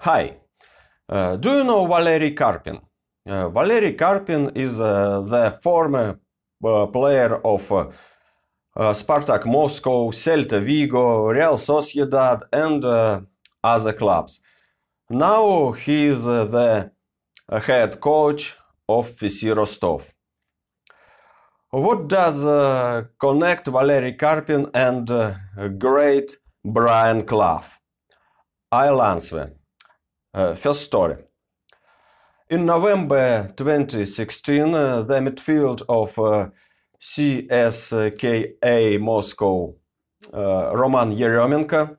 Hi, uh, do you know Valery Karpin? Uh, Valery Karpin is uh, the former uh, player of uh, uh, Spartak Moscow, Celta Vigo, Real Sociedad, and other clubs. Now he is the head coach of FC Rostov. What does connect Valery Karpin and great Brian Clough? I'll answer. Uh, first story. In November 2016, uh, eh, the midfield of uh, eh, CSKA Moscow, Roman Yeremenko,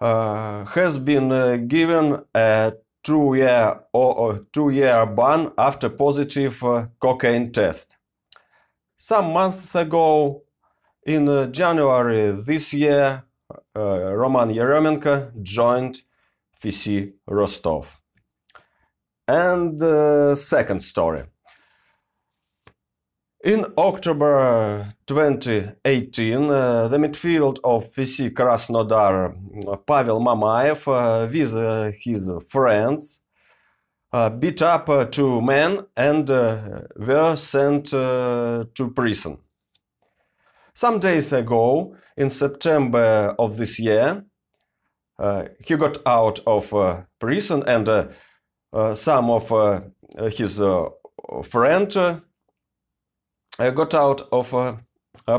has been given a two-year or two-year ban after positive cocaine test. Some months ago, in January this year, Roman Yeremenko joined FC Rostov. And the uh, second story. In October 2018, uh, the midfield of FC Krasnodar uh, Pavel Mamaev, uh, with uh, his friends, uh, beat up two men and were sent to prison. Some days ago, in September of this year, uh, he got out of uh, prison, and uh, some of his friend got out of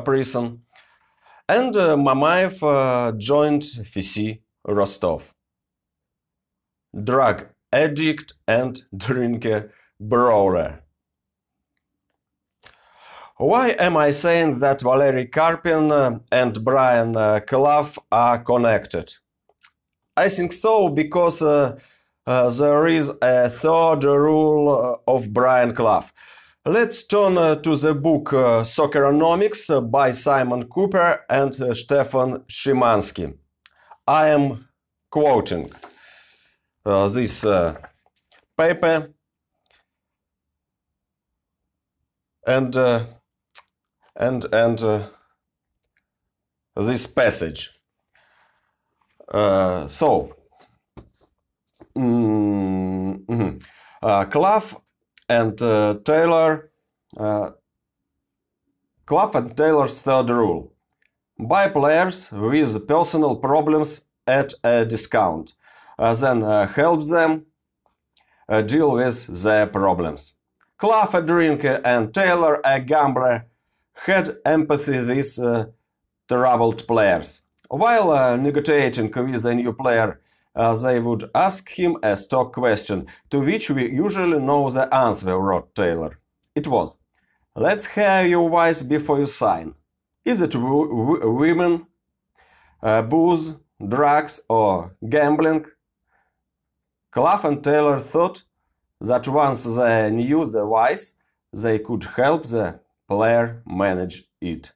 prison. And Mamayev joined FISI Rostov. Drug addict and drinker brawler. Why am I saying that Valery Karpin and Brian Clough are connected? I think so because uh, uh, there is a third rule uh, of Brian Clough. Let's turn uh, to the book uh, Socceronomics uh, by Simon Cooper and uh, Stefan Szymanski. I am quoting this paper and and and this passage. Uh, so, mm, mm-hmm. uh, Clough and uh, Taylor, uh, Clough and Taylor's third rule: buy players with personal problems at a discount, uh, then uh, help them deal with their problems. Clough, a drinker, and Taylor, a gambler, had empathy with troubled players. While uh, negotiating with a new player, uh, they would ask him a stock question, to which we usually know the answer, wrote Taylor. It was, Let's have your wives before you sign. Is it women, uh, booze, drugs, or gambling? Clough and Taylor thought that once they knew the wise, they could help the player manage it.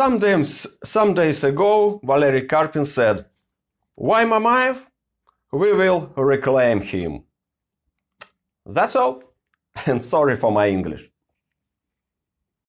Some days, some days ago, Valery Karpin said, Why Mamayev? We will reclaim him. That's all, and sorry for my English.